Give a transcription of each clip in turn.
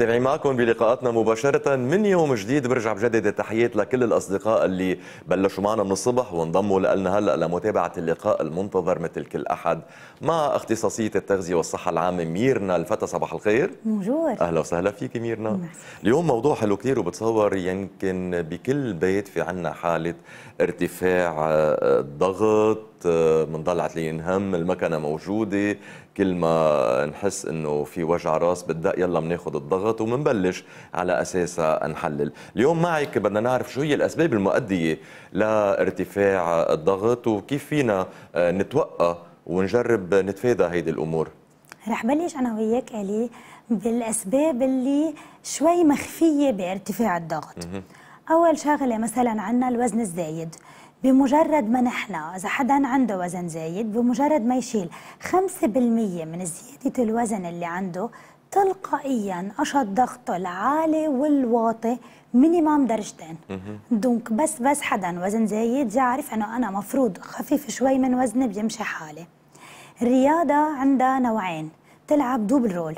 متابعين معكم بلقاءاتنا مباشرة من يوم جديد برجع بجدد التحيات لكل الأصدقاء اللي بلشوا معنا من الصبح وانضموا لنا هلأ لمتابعة اللقاء المنتظر مثل كل أحد مع اختصاصية التغذية والصحة العامة ميرنا الفتى صباح الخير موجود أهلا وسهلا فيك ميرنا مرسي. نعم. اليوم موضوع حلو كثير وبتصور يمكن بكل بيت في عنا حالة ارتفاع الضغط آه، بنضل آه، عتلين هم المكنه موجوده كل ما نحس انه في وجع راس بدأ يلا بناخذ الضغط وبنبلش على اساسها نحلل اليوم معك بدنا نعرف شو هي الاسباب المؤديه لارتفاع الضغط وكيف فينا آه، نتوقى ونجرب نتفادى هيدي الامور رح بلش انا وياك الي بالاسباب اللي شوي مخفيه بارتفاع الضغط اول شغله مثلا عندنا الوزن الزايد بمجرد ما نحن إذا حدا عنده وزن زايد بمجرد ما يشيل 5% من زيادة الوزن اللي عنده تلقائيا قشط ضغطه العالي والواطي مينيمم درجتين دونك بس بس حدا وزن زايد يعرف انه انا مفروض خفيف شوي من وزني بيمشي حالي الرياضه عندها نوعين تلعب دوبل رول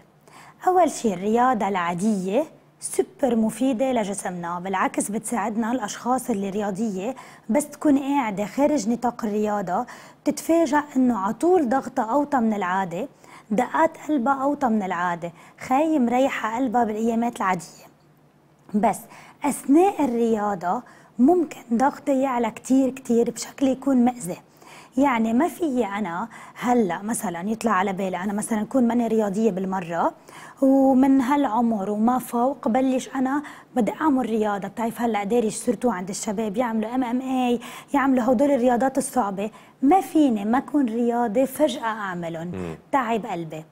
اول شيء الرياضه العاديه سوبر مفيدة لجسمنا بالعكس بتساعدنا الأشخاص اللي رياضية بس تكون قاعدة خارج نطاق الرياضة بتتفاجأ أنه عطول ضغطها أوطى من العادة دقات قلبها أوطى من العادة خاي مريحة قلبها بالأيامات العادية بس أثناء الرياضة ممكن ضغطها يعلى كتير كتير بشكل يكون مأذي يعني ما في أنا هلا مثلا يطلع على بالي أنا مثلا كون ماني رياضية بالمرة ومن هالعمر وما فوق بلش أنا بدي أعمل رياضة بتعرف هلا داري صرتوا عند الشباب يعملوا ام ام اي يعملوا هدول الرياضات الصعبة ما فيني ما أكون رياضه فجأة أعملهم تعب قلبي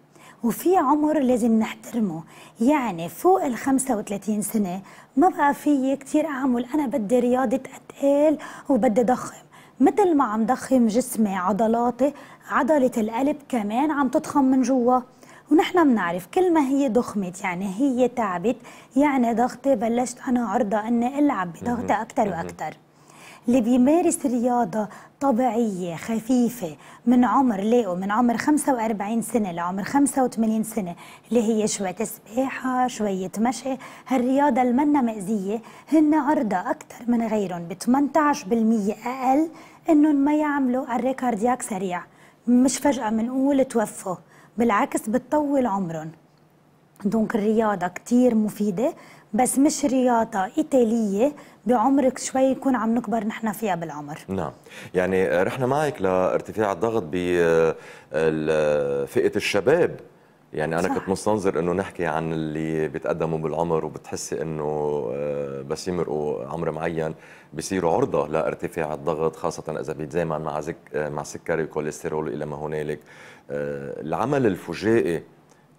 وفي عمر لازم نحترمه يعني فوق ال 35 سنة ما بقى في كثير أعمل أنا بدي رياضة أتقال وبدي ضخم مثل ما عم ضخم جسمي عضلاتي عضلة القلب كمان عم تضخم من جوا ونحن بنعرف كل ما هي ضخمت يعني هي تعبت يعني ضغطي بلشت أنا عرضة أني ألعب بضغطي أكتر وأكتر اللي بيمارس رياضة طبيعية خفيفة من عمر ليه من عمر 45 سنة لعمر 85 سنة اللي هي شوية سباحة شوية مشي هالرياضة المنة مأزية هن عرضة أكثر من غيرهم ب 18% أقل إنهم ما يعملوا الريكاردياك كاردياك سريع مش فجأة منقول توفوا بالعكس بتطول عمرهم دونك الرياضة كتير مفيدة بس مش رياضة إيطالية بعمرك شوي يكون عم نكبر نحن فيها بالعمر نعم يعني رحنا معك لارتفاع الضغط بفئة آه، آه، الشباب يعني انا صح. كنت مستنظر انه نحكي عن اللي بيتقدموا بالعمر وبتحسي انه آه، بس يمرقوا عمر معين بصيروا عرضه لارتفاع الضغط خاصه اذا بيتزامن مع مع سكري وكوليسترول الى ما هنالك العمل الفجائي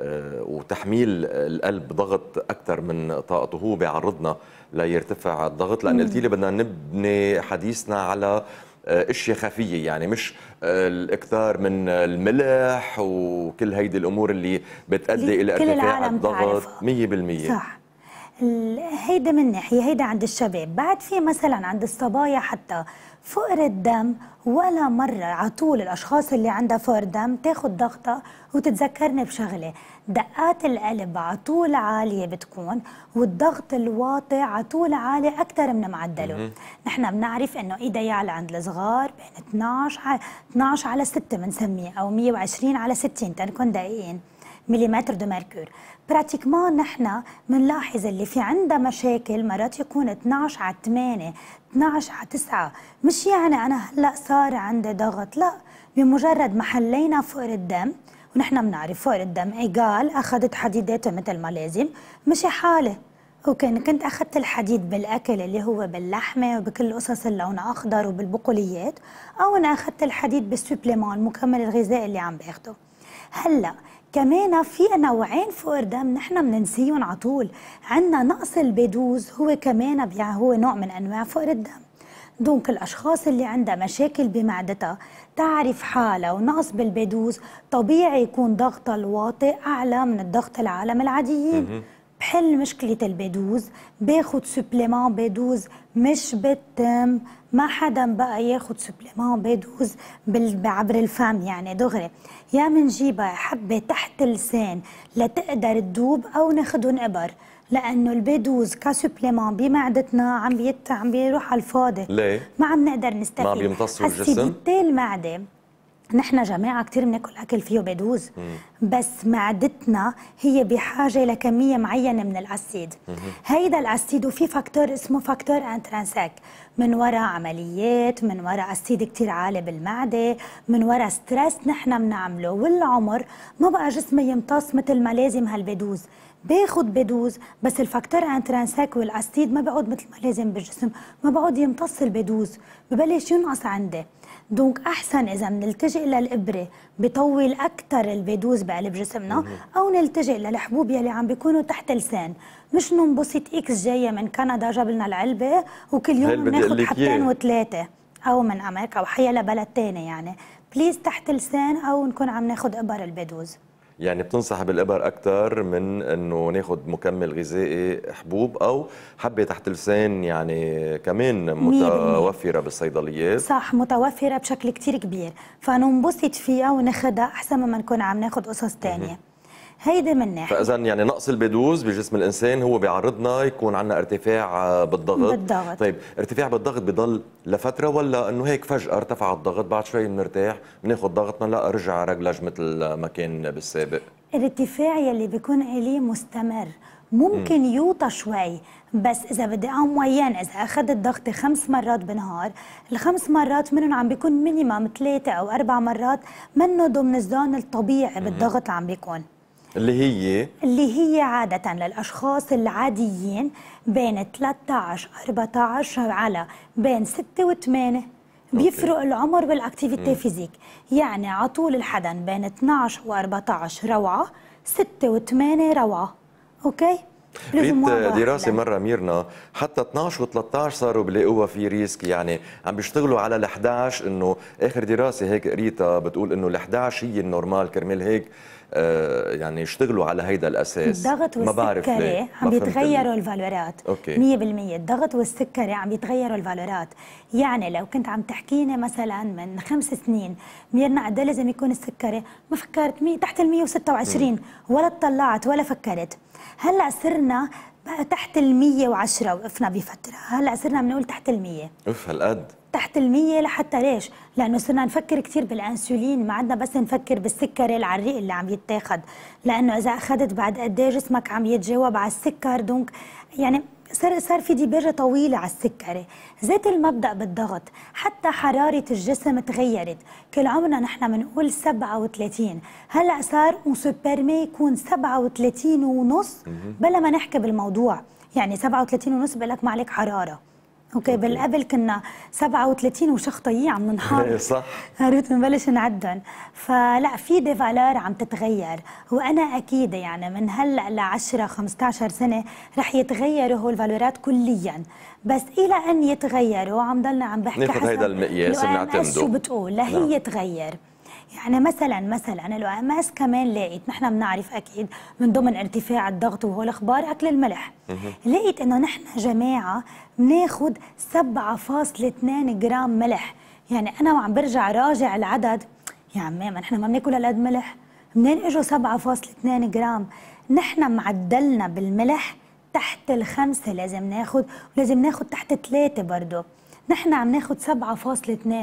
آه، وتحميل القلب ضغط اكثر من طاقته هو بيعرضنا ليرتفع الضغط لان قلتي لي بدنا نبني حديثنا على آه، اشياء خفيه يعني مش آه، الاكثار من الملح وكل هيدي الامور اللي بتؤدي الى ارتفاع الضغط 100% صح هيدا من ناحيه هيدا عند الشباب بعد في مثلا عند الصبايا حتى فقر الدم ولا مرة على طول الأشخاص اللي عندها فقر دم تاخد ضغطة وتتذكرني بشغلة دقات القلب على طول عالية بتكون والضغط الواطي على طول عالي أكثر من معدله نحن بنعرف إنه إيدا يعلى عند الصغار بين 12 على 12 على 6 بنسميه أو 120 على 60 تنكون دقيقين ملم دو ميركور براتيكمان نحن بنلاحظ اللي في عندها مشاكل مرات يكون 12 على 8 12 على 9 مش يعني انا هلا صار عندي ضغط لا بمجرد ما حلينا فقر الدم ونحن بنعرف فقر الدم ايجال اخذت حديداته مثل ما لازم مش حاله وكان كنت اخذت الحديد بالاكل اللي هو باللحمه وبكل قصص اللون اخضر وبالبقوليات او انا اخذت الحديد بالسوبليمون المكمل الغذائي اللي عم باخده هلا كمان في نوعين فوق دم نحن بننسيهم على طول عندنا نقص البيدوز هو كمان هو نوع من انواع فقر الدم دونك الاشخاص اللي عندها مشاكل بمعدتها تعرف حالها ونقص بالبيدوز طبيعي يكون ضغطها الواطي اعلى من الضغط العالم العاديين بحل مشكله البيدوز باخذ سبليمان بيدوز مش بالتم ما حدا بقى ياخذ سبليمان بيدوز عبر الفم يعني دغري يا منجيبها حبه تحت اللسان لتقدر تدوب او ناخذهم ابر لانه البيدوز كسبليمون بمعدتنا عم بيت عم بيروح على الفاضي ليه؟ ما عم نقدر نستفيد ما بيمتصوا الجسم بالتالي المعده نحن جماعة كتير بناكل أكل فيه بيدوز بس معدتنا هي بحاجة لكمية معينة من الأسيد هيدا الأسيد وفي فاكتور اسمه فاكتور أنترانساك من وراء عمليات من وراء أسيد كتير عالي بالمعدة من وراء ستريس نحن بنعمله والعمر ما بقى جسمي يمتص مثل ما لازم هالبيدوز باخد بدوز بس الفاكتور انترانسيك والاسيد ما بقعد مثل ما لازم بالجسم ما بقعد يمتص البدوز ببلش ينقص عندي دونك احسن اذا بنلتجئ للابره بطول اكثر البيدوز بقلب جسمنا او نلتجئ للحبوب يلي عم بيكونوا تحت لسان مش ننبسط اكس جايه من كندا جاب لنا العلبه وكل يوم بناخذ حبتين وثلاثه او من امريكا او حيا لبلد ثاني يعني بليز تحت لسان او نكون عم ناخذ ابر البيدوز يعني بتنصح بالإبر أكثر من أنه ناخذ مكمل غذائي حبوب أو حبة تحت لسان يعني كمان متوفرة بالصيدليات صح متوفرة بشكل كتير كبير فننبسط فيها وناخدها أحسن ما نكون عم ناخذ قصص ثانيه هيدا من ناحيه فاذا يعني نقص البيدوز بجسم الانسان هو بيعرضنا يكون عندنا ارتفاع آه، بالضغط بالضغط طيب ارتفاع بالضغط بضل لفتره ولا انه هيك فجاه ارتفع الضغط بعد شوي بنرتاح بناخذ ضغطنا لا رجع رجلج مثل ما كان بالسابق الارتفاع يلي بيكون عليه مستمر ممكن يوطى شوي بس اذا بدي اقوم معين اذا اخذت ضغطي خمس مرات بالنهار الخمس مرات منهم عم بيكون مينيمم ثلاثه او اربع مرات منه ضمن الزون الطبيعي بالضغط اللي عم بيكون اللي هي اللي هي عادة للأشخاص العاديين بين 13 14 على بين 6 و8 بيفرق العمر بالاكتيفيتي فيزيك يعني على طول الحدن بين 12 و14 روعة 6 و8 روعة أوكي ريت آه، دراسه مره ميرنا حتى 12 و13 صاروا بلاقوها في ريسك يعني عم بيشتغلوا على ال11 انه اخر دراسه هيك قريتها بتقول انه ال11 هي النورمال كرمال هيك آه، يعني يشتغلوا على هيدا الاساس الضغط والسكري عم بيتغيروا الفالورات 100% الضغط والسكري عم بيتغيروا الفالورات يعني لو كنت عم تحكيني مثلا من خمس سنين ميرنا قد إيه لازم يكون السكري ما فكرت مي تحت ال 126 ولا اطلعت ولا فكرت هلا صرنا بقى تحت ال 110 وقفنا بفتره هلا صرنا بنقول تحت ال 100 اوف هالقد تحت المية لحتى ليش؟ لأنه صرنا نفكر كثير بالأنسولين ما عدنا بس نفكر بالسكري العريق اللي عم يتاخد لأنه إذا أخذت بعد قد إيه جسمك عم يتجاوب على السكر دونك يعني صار صار في ديباجه طويله على السكري، ذات المبدا بالضغط، حتى حراره الجسم تغيرت، كل عمرنا نحن بنقول 37 هلا صار وسوبرمي يكون 37 ونص بلا ما نحكي بالموضوع، يعني 37 ونص بقول لك ما عليك حراره اوكي بالقبل كنا 37 وشو خطيه عم ننحاط إيه، صح عرفت بنبلش نعدهم فلا في دي فالور عم تتغير وانا اكيد يعني من هلا ل 10 15 سنه رح يتغيروا هول الفالورات كليا بس الى ان يتغيروا عم ضلنا عم بحكي ناخذ هيدا المقياس بنعتمده شو بتقول لهي نعم. يتغير يعني مثلا مثلا الأماس كمان لقيت نحن بنعرف أكيد من ضمن ارتفاع الضغط وهو الأخبار أكل الملح لقيت أنه نحن جماعة بناخذ 7.2 جرام ملح يعني أنا عم برجع راجع العدد يا عمي ما نحن ما بناكل هالقد ملح منين اجوا 7.2 جرام نحن معدلنا بالملح تحت الخمسة لازم ناخذ ولازم ناخذ تحت ثلاثة برضه نحن عم ناخذ 7.2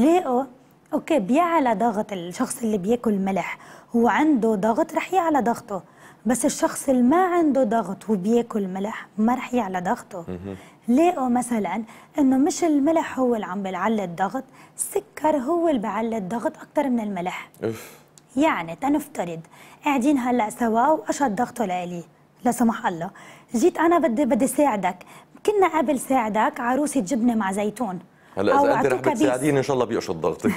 لقوا اوكي بيعلى ضغط الشخص اللي بياكل ملح هو عنده ضغط رح يعلى ضغطه بس الشخص اللي ما عنده ضغط وبياكل ملح ما رح يعلى ضغطه لقوا مثلا انه مش الملح هو اللي عم بيعلي الضغط السكر هو اللي بيعلي الضغط اكثر من الملح أف. يعني تنفترض قاعدين هلا سوا واشد ضغطه لإلي لا سمح الله جيت انا بدي بدي ساعدك كنا قبل ساعدك عروسه جبنه مع زيتون هلا اذا انت رح بتساعديني ان شاء الله بيقشط ضغطي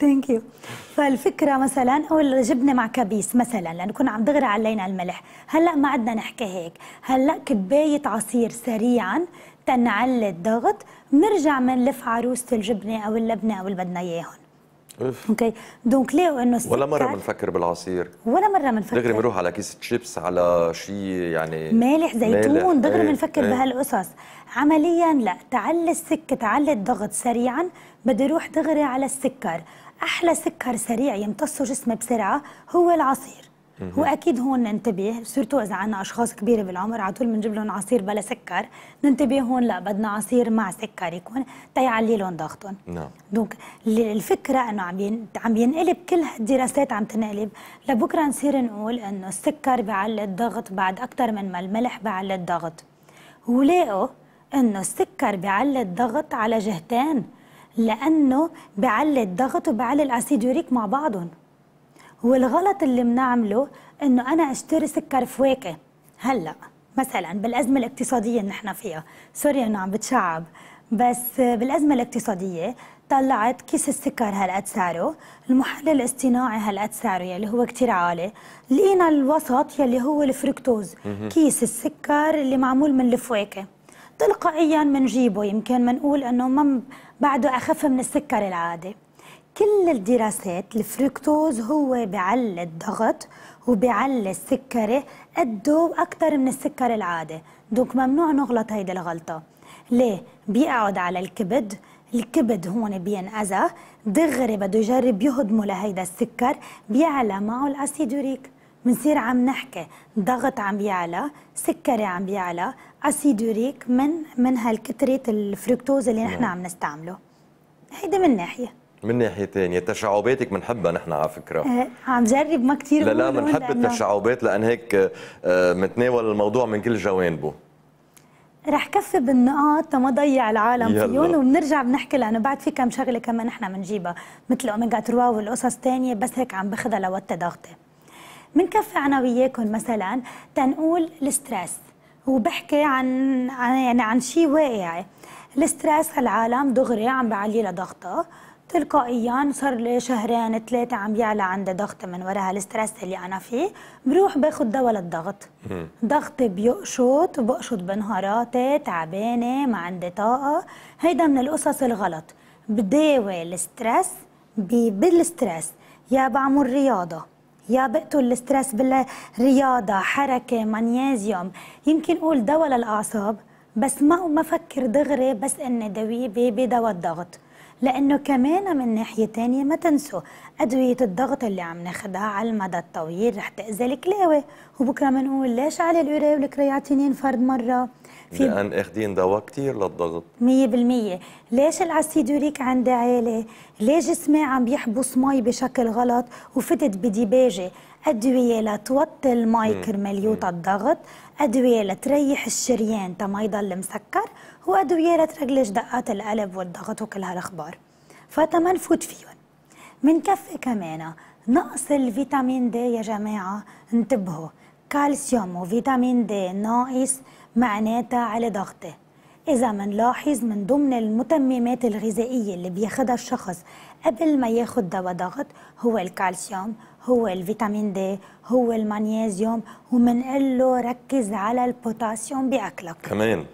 ثانك يو فالفكره مثلا او جبنه مع كبيس مثلا لانه كنا عم دغري علينا الملح هلا ما عدنا نحكي هيك هلا كبايه عصير سريعا تنعلي الضغط بنرجع بنلف عروسه الجبنه او اللبنه او اللي بدنا اياهم أوف. اوكي دونك ليه انه ولا مره بنفكر بالعصير ولا مره بنفكر دغري بنروح على كيس تشيبس على شيء يعني مالح زيتون دغري بنفكر إيه،, ايه. بهالقصص عمليا لا تعلي السكه تعلي الضغط سريعا بدي اروح دغري على السكر احلى سكر سريع يمتصه جسمي بسرعه هو العصير هو اكيد هون ننتبه سورتو اذا عنا اشخاص كبيره بالعمر على طول بنجيب لهم عصير بلا سكر ننتبه هون لا بدنا عصير مع سكر يكون تيعلي لهم ضغطهم نعم دونك الفكره انه عم عم ينقلب كل هالدراسات عم تنقلب لبكره نصير نقول انه السكر بيعلي الضغط بعد اكثر من ما الملح بيعلي الضغط ولاقوا انه السكر بيعلي الضغط على جهتين لانه بيعلي الضغط وبيعلي الاسيد يوريك مع بعضهم والغلط اللي بنعمله انه انا اشتري سكر فواكه هلا مثلا بالازمه الاقتصاديه اللي نحن فيها سوري انه عم بتشعب بس بالازمه الاقتصاديه طلعت كيس السكر هالقد سعره المحلل الاصطناعي هالقد سعره يلي هو كتير عالي لقينا الوسط يلي هو الفركتوز كيس السكر اللي معمول من الفواكه تلقائيا منجيبه يمكن منقول انه ما بعده اخف من السكر العادي كل الدراسات الفركتوز هو بيعلي الضغط وبيعلي السكري قده أكتر من السكر العادي دوك ممنوع نغلط هيدي الغلطة ليه؟ بيقعد على الكبد الكبد هون بينأذى دغري بده يجرب يهضمه لهيدا السكر بيعلى معه الأسيدوريك بنصير عم نحكي ضغط عم بيعلى سكري عم بيعلى أسيدوريك من من هالكترة الفركتوز اللي نحن نعم. عم نستعمله هيدا من ناحية من ناحيتين يا تشعباتك بنحبها نحن على فكره آه، عم جرب ما كثير لا لا بنحب التشعبات لان هيك آه، متناول الموضوع من كل جوانبه رح كفي بالنقاط تا ما ضيع العالم فيهم وبنرجع بنحكي لانه بعد في كم شغله كمان نحن بنجيبها مثل اوميجا 3 والقصص الثانيه بس هيك عم باخذها لوطي ضغطي بنكفي انا وياكم مثلا تنقول الستريس وبحكي عن, عن يعني عن شيء واقعي الستريس العالم دغري عم بعلي لها ضغطها تلقائيا صار لي شهرين ثلاثة عم يعلى عندي ضغط من وراء هالستريس اللي أنا فيه بروح باخذ دواء للضغط ضغطي بيقشط بقشط بنهاراتي تعبانة ما عندي طاقة هيدا من القصص الغلط بداوي الستريس بالستريس يا بعمل رياضة يا بقتل الستريس بالرياضة حركة مغنيزيوم يمكن أقول دواء للأعصاب بس ما ما فكر دغري بس اني دوي بدواء الضغط لأنه كمان من ناحية تانية ما تنسوا أدوية الضغط اللي عم ناخدها على المدى الطويل رح تأذي الكلاوي وبكرة بنقول ليش على الأوري والكرياتينين فرد مرة في لأن اخذين دواء كثير للضغط 100% ليش الأسيد يوريك عندي عالي ليش جسمي عم يحبس مي بشكل غلط وفتت بديباجة أدوية لتوطي المي كرمال الضغط أدوية لتريح الشريان تا ما يضل مسكر هو وأدويرة رجلش دقات القلب والضغط وكل هالأخبار فتما نفوت فيهم منكفي كمان نقص الفيتامين دي يا جماعة انتبهوا كالسيوم وفيتامين دي ناقص معناتها على ضغطه إذا منلاحظ من ضمن المتممات الغذائية اللي بياخدها الشخص قبل ما ياخد دواء ضغط هو الكالسيوم هو الفيتامين دي هو المغنيزيوم ومنقله له ركز على البوتاسيوم بأكلك كمان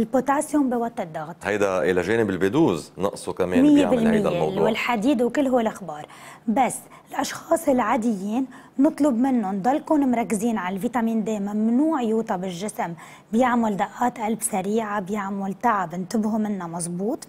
البوتاسيوم بيوطي الضغط هيدا الى جانب البيدوز نقصه كمان بيعمل هيدا الموضوع يعني والحديد وكل هو الاخبار بس الاشخاص العاديين نطلب منهم ضلكم مركزين على الفيتامين دي ممنوع يوطى بالجسم بيعمل دقات قلب سريعه بيعمل تعب انتبهوا منها مزبوط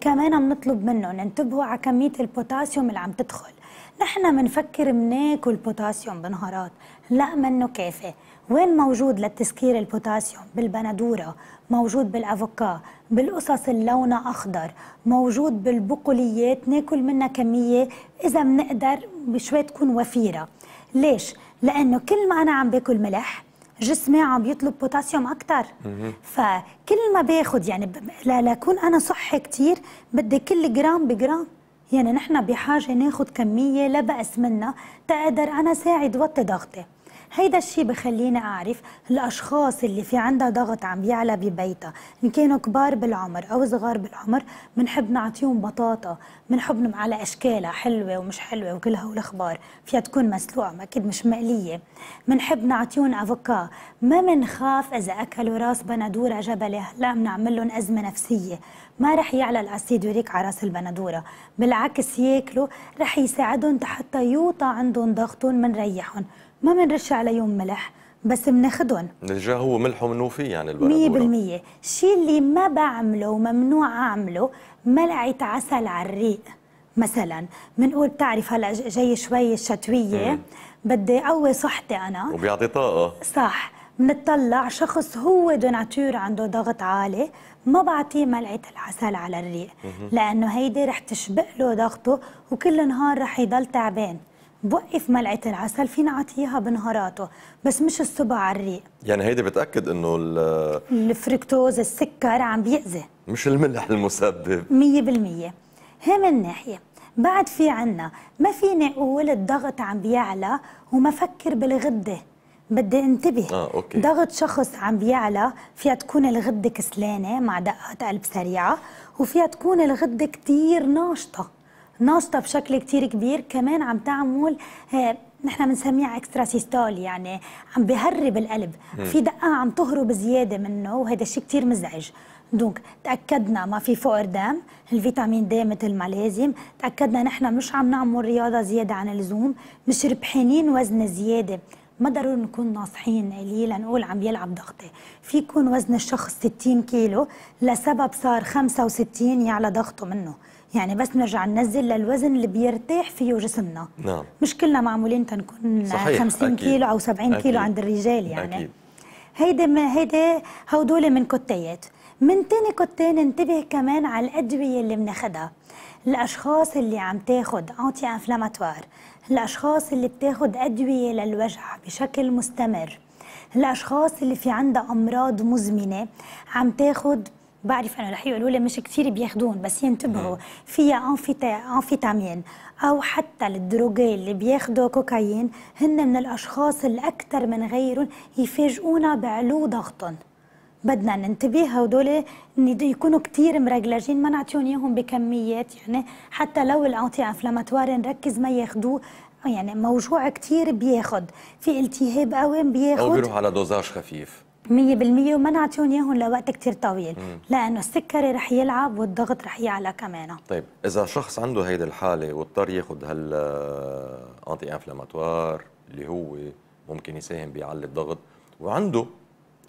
كمان بنطلب منهم انتبهوا على كميه البوتاسيوم اللي عم تدخل نحن بنفكر بناكل بوتاسيوم بنهارات لا منه كافي وين موجود للتسكير البوتاسيوم بالبندوره موجود بالافوكا بالقصص اللون اخضر موجود بالبقوليات ناكل منها كميه اذا بنقدر بشوي تكون وفيره ليش لانه كل ما انا عم باكل ملح جسمي عم يطلب بوتاسيوم اكثر فكل ما باخذ يعني لاكون انا صحي كثير بدي كل جرام بجرام يعني نحن بحاجه ناخذ كميه لا باس منها تقدر انا ساعد وطي ضغطي هيدا الشيء بخليني اعرف الاشخاص اللي في عندها ضغط عم بيعلى ببيتها ان كانوا كبار بالعمر او صغار بالعمر بنحب نعطيهم بطاطا بنحبهم على اشكالها حلوه ومش حلوه وكلها والاخبار فيها تكون مسلوقه ما اكيد مش مقليه بنحب نعطيهم افوكا ما بنخاف اذا اكلوا راس بندوره جبلي هلا بنعمل لهم ازمه نفسيه ما رح يعلى الاسيد يوريك على راس البندوره بالعكس ياكلوا رح يساعدهم حتى يوطى عندهم ضغطهم بنريحهم ما بنرش عليهم ملح بس بناخذهم الجا هو ملح ومنوفي يعني مية 100% الشيء اللي ما بعمله وممنوع اعمله ملعقه عسل على الريق مثلا بنقول بتعرف هلا جاي شوي الشتويه بدي اقوي صحتي انا وبيعطي طاقه صح بنطلع شخص هو دوناتور عنده ضغط عالي ما بعطيه ملعقه العسل على الريق لانه هيدي رح تشبق له ضغطه وكل نهار رح يضل تعبان بوقف ملعقه العسل فينا اعطيها بنهاراته بس مش الصبع على الريق يعني هيدي بتاكد انه الفركتوز السكر عم بيأذي مش الملح المسبب 100% هي من ناحيه بعد في عنا ما فيني اقول الضغط عم بيعلى وما فكر بالغده بدي انتبه آه، أوكي. ضغط شخص عم بيعلى فيها تكون الغده كسلانه مع دقات قلب سريعه وفيها تكون الغده كتير ناشطه ناشطه بشكل كتير كبير كمان عم تعمل آه، نحن بنسميها اكسترا سيستول يعني عم بهرب القلب مم. في دقه عم تهرب زياده منه وهذا الشيء كثير مزعج دونك تاكدنا ما في فقر دم الفيتامين د مثل ما لازم تاكدنا نحن مش عم نعمل رياضه زياده عن اللزوم مش ربحانين وزن زياده ما ضروري نكون ناصحين ليه لنقول عم يلعب ضغطي في يكون وزن الشخص 60 كيلو لسبب صار 65 يعلى ضغطه منه يعني بس نرجع ننزل للوزن اللي بيرتاح فيه جسمنا نعم مش كلنا معمولين تنكون صحيح. 50 أكيد. كيلو او 70 أكيد. كيلو عند الرجال يعني أكيد. هيدا ما هيدا هودول من كتيات من تاني كتين ننتبه كمان على الادويه اللي بناخدها الاشخاص اللي عم تاخد انتي انفلاماتوار الاشخاص اللي بتاخد ادويه للوجع بشكل مستمر الاشخاص اللي في عندها امراض مزمنه عم تاخد بعرف انا الحقيقه الاولى مش كثير بياخذون بس ينتبهوا فيها امفيتامين او حتى الدروغي اللي بياخذوا كوكايين هن من الاشخاص الاكثر من غيرهم يفاجئونا بعلو ضغطهم بدنا ننتبه هدول يكونوا كثير مرجلجين ما نعطيهم اياهم بكميات يعني حتى لو الانتي انفلاماتوار نركز ما ياخذوه يعني موجوع كثير بياخذ في التهاب قوي بياخذ او بيروح على دوزاج خفيف 100% وما نعطيهم اياهم لوقت كثير طويل مم. لانه السكري رح يلعب والضغط رح يعلى كمان طيب اذا شخص عنده هيدي الحاله واضطر ياخذ هال انتي انفلاماتوار اللي هو ممكن يساهم بيعلي الضغط وعنده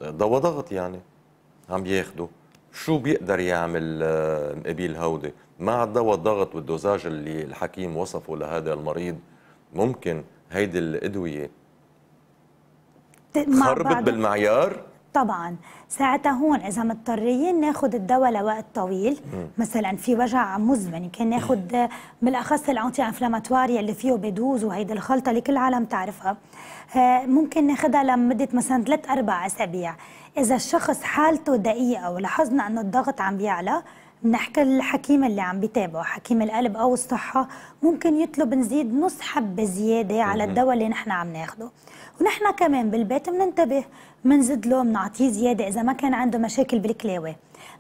دواء ضغط يعني عم ياخده شو بيقدر يعمل آه، قبيل هودي مع الدواء الضغط والدوزاج اللي الحكيم وصفه لهذا المريض ممكن هيدي الادويه خربت بالمعيار طبعا ساعتها هون اذا مضطرين ناخذ الدواء لوقت طويل مثلا في وجع مزمن يمكن ناخذ بالاخص الانتي انفلاماتوار يلي فيه بيدوز وهيدي الخلطه اللي كل العالم تعرفها آه، ممكن ناخذها لمده مثلا ثلاث اربع اسابيع اذا الشخص حالته دقيقه ولاحظنا انه الضغط عم بيعلى بنحكي للحكيم اللي عم بيتابعه حكيم القلب او الصحه ممكن يطلب نزيد نص حبه زياده على الدواء اللي نحن عم ناخده ونحن كمان بالبيت بننتبه بنزيد له بنعطيه زياده اذا ما كان عنده مشاكل بالكلاوي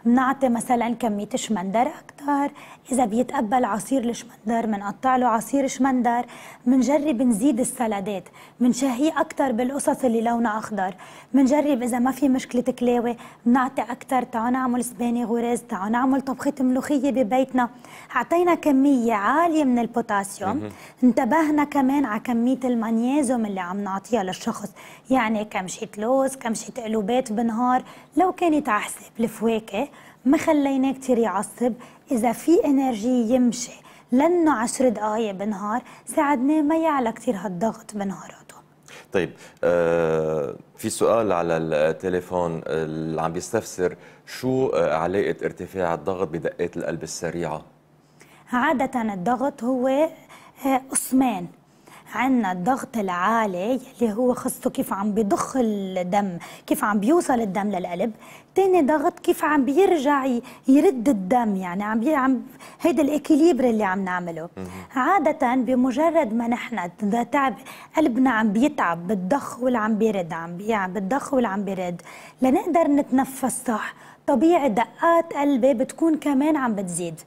بنعطي مثلا كمية شمندر اكثر إذا بيتقبل عصير الشمندر بنقطع له عصير شمندر بنجرب نزيد السلادات بنشهيه اكثر بالقصص اللي لونها أخضر بنجرب إذا ما في مشكلة كلاوي بنعطي اكثر تعالوا نعمل سباني غرز تعالوا نعمل طبخة ملوخية ببيتنا أعطينا كمية عالية من البوتاسيوم انتبهنا كمان على كمية المغنيزيوم اللي عم نعطيها للشخص يعني كمشة لوز كمشة قلوبات بنهار لو كانت على حساب الفواكه روحه ما خليناه كثير يعصب اذا في انرجي يمشي لانه 10 دقائق بالنهار ساعدناه ما يعلى كثير هالضغط بنهاراته طيب آه في سؤال على التليفون اللي عم بيستفسر شو آه، علاقه ارتفاع الضغط بدقات القلب السريعه عاده الضغط هو قسمان آه عندنا الضغط العالي اللي هو خصته كيف عم بيضخ الدم كيف عم بيوصل الدم للقلب تاني ضغط كيف عم بيرجع يرد الدم يعني عم بي عم هيدا الاكيليبر اللي عم نعمله عاده بمجرد ما نحن اذا تعب قلبنا عم بيتعب بالضخ واللي عم بيرد عم بي عم يعني بالضخ واللي عم بيرد لنقدر نتنفس صح طبيعي دقات قلبي بتكون كمان عم بتزيد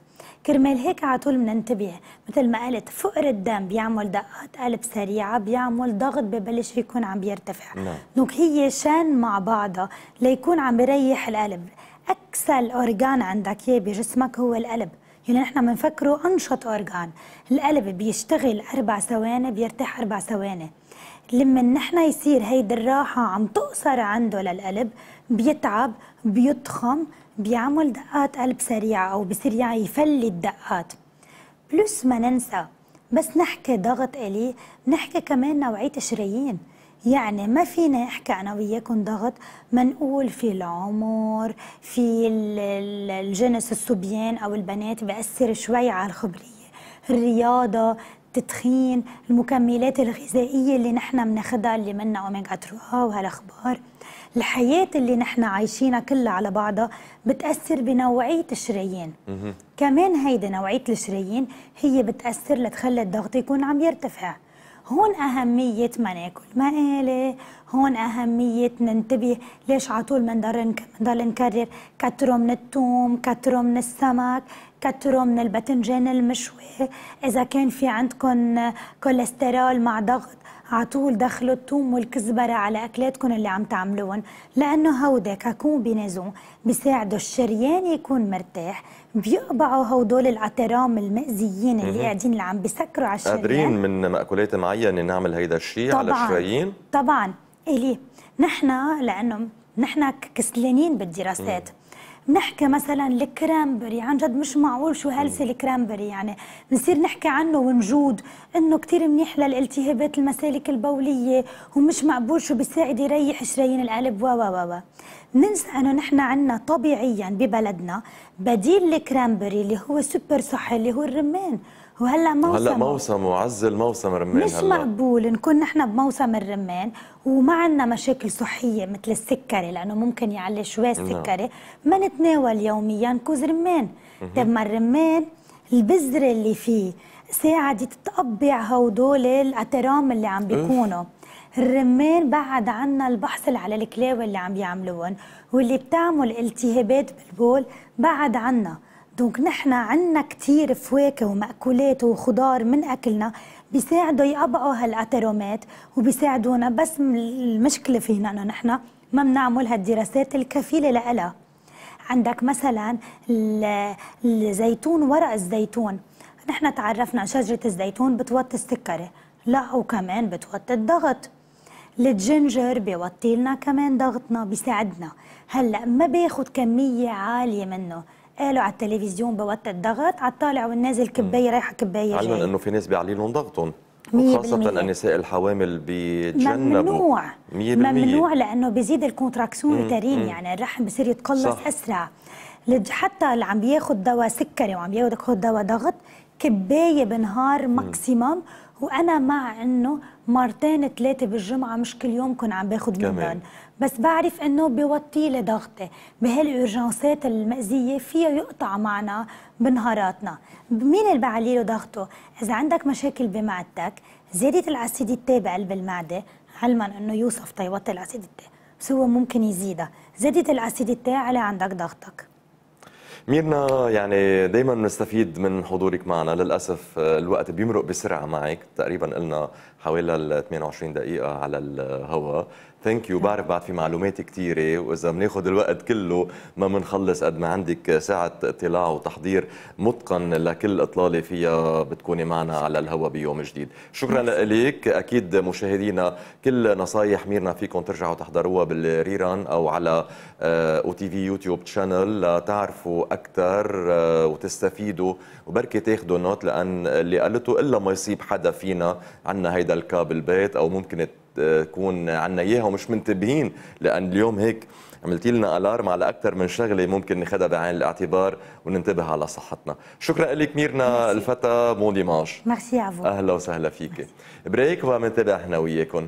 كرمال هيك على طول بننتبه مثل ما قلت فقر الدم بيعمل دقات قلب سريعه بيعمل ضغط ببلش يكون عم بيرتفع نعم. دونك هي شان مع بعضها ليكون عم بريح القلب اكسل اورجان عندك اياه بجسمك هو القلب يعني نحن بنفكره انشط اورجان القلب بيشتغل اربع ثواني بيرتاح اربع ثواني لما نحن يصير هيدي الراحه عم تقصر عنده للقلب بيتعب بيضخم بيعمل دقات قلب سريعة أو بسرعة يفلي الدقات بلس ما ننسى بس نحكي ضغط إلي نحكي كمان نوعية الشرايين يعني ما فينا احكي انا وياكم ضغط ما نقول في العمر في الجنس الصبيان او البنات بأثر شوي على الخبريه الرياضه التدخين المكملات الغذائيه اللي نحن بناخذها اللي منا اوميجا 3 وهالاخبار الحياة اللي نحن عايشينها كلها على بعضها بتأثر بنوعية الشرايين كمان هيدا نوعية الشرايين هي بتأثر لتخلي الضغط يكون عم يرتفع هون أهمية ما ناكل مقالي هون أهمية ننتبه ليش على طول بنضل نكرر كتروا من الثوم كتروا من السمك كتروا من البتنجان المشوي اذا كان في عندكم كوليسترول مع ضغط على طول دخلوا الثوم والكزبره على اكلاتكم اللي عم تعملوهم لانه هودا ككومبينيزون بيساعدوا الشريان يكون مرتاح بيقبعوا هودول الاطرام المأذيين اللي قاعدين اللي عم بيسكروا على الشريان قادرين من مأكولات معينه نعمل هيدا الشيء على الشرايين طبعا إلي نحن لانه نحن كسلانين بالدراسات مم. نحكي مثلا الكرامبري عن جد مش معقول شو هلسه الكرامبري يعني بنصير نحكي عنه ونجود انه كثير منيح للالتهابات المسالك البوليه ومش مقبول شو بيساعد يريح شرايين القلب و و و ننسى انه نحن عندنا طبيعيا ببلدنا بديل الكرامبري اللي هو سوبر صحي اللي هو الرمان وهلا موسم هلا موسم وعز الموسم رمان مش مقبول نكون نحن بموسم الرمان وما عندنا مشاكل صحيه مثل السكري لانه ممكن يعلي شوي السكري نعم. ما نتناول يوميا كوز رمان طيب ما الرمان البذره اللي فيه ساعدت تقبع هودول الاترام اللي عم بيكونوا الرمان بعد عنا البحث على الكلاوي اللي عم بيعملوهم واللي بتعمل التهابات بالبول بعد عنا دونك نحن عندنا كثير فواكه ومأكولات وخضار من أكلنا بيساعدوا يقبعوا هالاترومات وبيساعدونا بس المشكلة فينا أنه نحن ما بنعمل هالدراسات الكفيلة لها عندك مثلا الزيتون ورق الزيتون نحن تعرفنا شجرة الزيتون بتوطي السكري لا وكمان بتوطي الضغط الجنجر بيوطي لنا كمان ضغطنا بيساعدنا هلا ما بياخد كمية عالية منه قالوا على التلفزيون بوطي الضغط على الطالع والنازل كبايه رايحه كبايه علما انه في ناس بيعلنون ضغطهم خاصة النساء الحوامل بيتجنبوا ممنوع ممنوع لأنه بيزيد الكونتراكسيون ترين يعني الرحم بصير يتقلص أسرع حتى اللي عم بياخد دواء سكري وعم بياخد دواء ضغط كبايه بنهار ماكسيمم وانا مع انه مرتين ثلاثه بالجمعه مش كل يوم كن عم باخذ منهم بس بعرف انه بيوطي لي ضغطي بهالارجنسات المأزيه فيها يقطع معنا بنهاراتنا مين اللي بعلي له ضغطه اذا عندك مشاكل بمعدتك زياده الاسيد التابع المعده علما انه يوصف تيوطي الاسيد التابع بس هو ممكن يزيدها زادت الاسيد التابع على عندك ضغطك ميرنا يعني دايما بنستفيد من حضورك معنا للاسف آه، الوقت بيمرق بسرعه معك تقريبا قلنا حوالي 28 دقيقه على الهواء ثانك يو بعرف بعد في معلومات كثيره واذا بناخذ الوقت كله ما بنخلص قد ما عندك ساعه اطلاع وتحضير متقن لكل اطلاله فيها بتكوني معنا على الهواء بيوم جديد شكرا لك اكيد مشاهدينا كل نصايح ميرنا فيكم ترجعوا تحضروها بالريران او على آه، او تي في يوتيوب تشانل لتعرفوا اكثر آه، وتستفيدوا وبركي تاخذوا نوت لان اللي قالته الا ما يصيب حدا فينا عندنا هيدا الكاب البيت او ممكن تكون عنا اياها ومش منتبهين لان اليوم هيك عملتي لنا الارم على اكثر من شغله ممكن ناخذها بعين الاعتبار وننتبه على صحتنا شكرا لك ميرنا مرسي. الفتى بون ديماج ميرسي عفو اهلا وسهلا فيك مرسي. بريك ومنتبه احنا وياكم